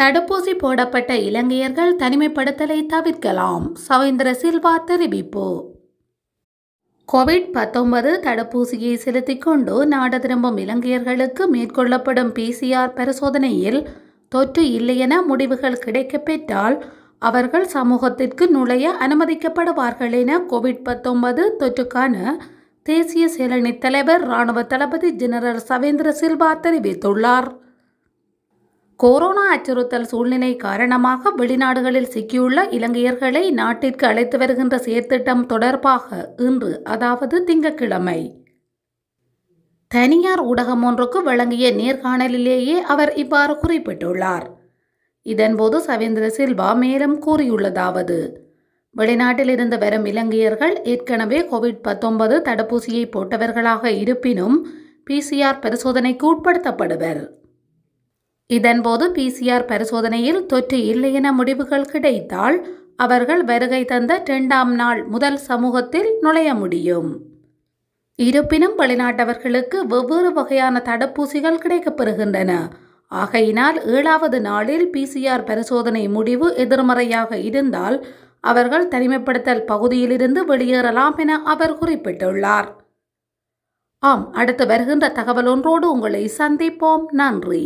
தடுப்பூசி போடப்பட்ட இலங்கையர்கள் தனிமைப்படுத்தலை தவிர்க்கலாம் சவேந்திர சில்வா தெரிவிப்பு கோவிட் பத்தொன்பது தடுப்பூசியை செலுத்திக் கொண்டு நாடு திரும்பும் இலங்கையர்களுக்கு மேற்கொள்ளப்படும் பிசிஆர் பரிசோதனையில் தொற்று இல்லையென முடிவுகள் கிடைக்கப்பெற்றால் அவர்கள் சமூகத்திற்கு நுழைய அனுமதிக்கப்படுவார்கள் என கோவிட் பத்தொன்பது தொற்றுக்கான தேசிய செயலணி தலைவர் இராணுவ தளபதி ஜெனரல் சவேந்திர சில்வா தெரிவித்துள்ளார் கொரோனா அச்சுறுத்தல் சூழ்நிலை காரணமாக வெளிநாடுகளில் சிக்கியுள்ள இலங்கையர்களை நாட்டிற்கு அழைத்து வருகின்ற செயற்திட்டம் தொடர்பாக இன்று அதாவது திங்கட்கிழமை தனியார் ஊடகம் ஒன்றுக்கு வழங்கிய நேர்காணலிலேயே அவர் இவ்வாறு குறிப்பிட்டுள்ளார் இதன்போது சவேந்திர சில்வா மேலும் கூறியுள்ளதாவது வெளிநாட்டில் இருந்து வரும் இலங்கையர்கள் ஏற்கனவே கோவிட் பத்தொன்பது தடுப்பூசியை போட்டவர்களாக இருப்பினும் பிசிஆர் பரிசோதனைக்கு உட்படுத்தப்படுவர் இதன்போது பிசிஆர் பரிசோதனையில் தொற்று இல்லையென முடிவுகள் கிடைத்தால் அவர்கள் வருகை தந்த இரண்டாம் நாள் முதல் சமூகத்தில் நுழைய முடியும் இருப்பினும் வெளிநாட்டவர்களுக்கு வெவ்வேறு வகையான தடுப்பூசிகள் கிடைக்கப்பெறுகின்றன ஆகையினால் ஏழாவது நாளில் பிசிஆர் பரிசோதனை முடிவு எதிர்மறையாக இருந்தால் அவர்கள் தனிமைப்படுத்தல் பகுதியிலிருந்து வெளியேறலாம் என அவர் குறிப்பிட்டுள்ளார் ஆம் அடுத்து வருகின்ற தகவல் ஒன்றோடு உங்களை சந்திப்போம் நன்றி